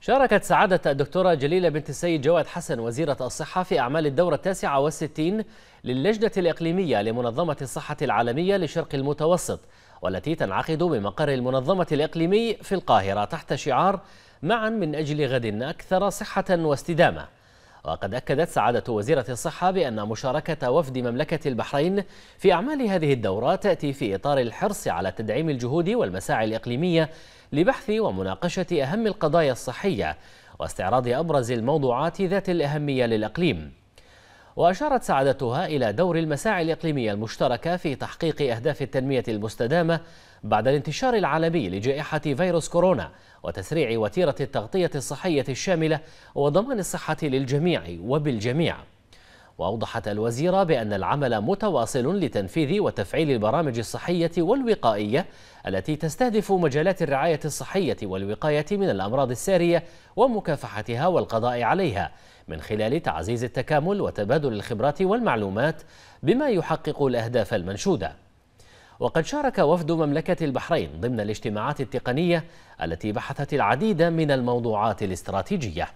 شاركت سعادة الدكتورة جليلة بنت السيد جواد حسن وزيرة الصحة في أعمال الدورة التاسعة والستين للجنة الإقليمية لمنظمة الصحة العالمية لشرق المتوسط والتي تنعقد بمقر المنظمة الإقليمي في القاهرة تحت شعار معا من أجل غد أكثر صحة واستدامة وقد أكدت سعادة وزيرة الصحة بأن مشاركة وفد مملكة البحرين في أعمال هذه الدورة تأتي في إطار الحرص على تدعيم الجهود والمساعي الإقليمية لبحث ومناقشة أهم القضايا الصحية واستعراض أبرز الموضوعات ذات الأهمية للإقليم وأشارت سعادتها إلى دور المساعي الإقليمية المشتركة في تحقيق أهداف التنمية المستدامة بعد الانتشار العالمي لجائحة فيروس كورونا وتسريع وتيرة التغطية الصحية الشاملة وضمان الصحة للجميع وبالجميع وأوضحت الوزيرة بأن العمل متواصل لتنفيذ وتفعيل البرامج الصحية والوقائية التي تستهدف مجالات الرعاية الصحية والوقاية من الأمراض السارية ومكافحتها والقضاء عليها من خلال تعزيز التكامل وتبادل الخبرات والمعلومات بما يحقق الأهداف المنشودة وقد شارك وفد مملكة البحرين ضمن الاجتماعات التقنية التي بحثت العديد من الموضوعات الاستراتيجية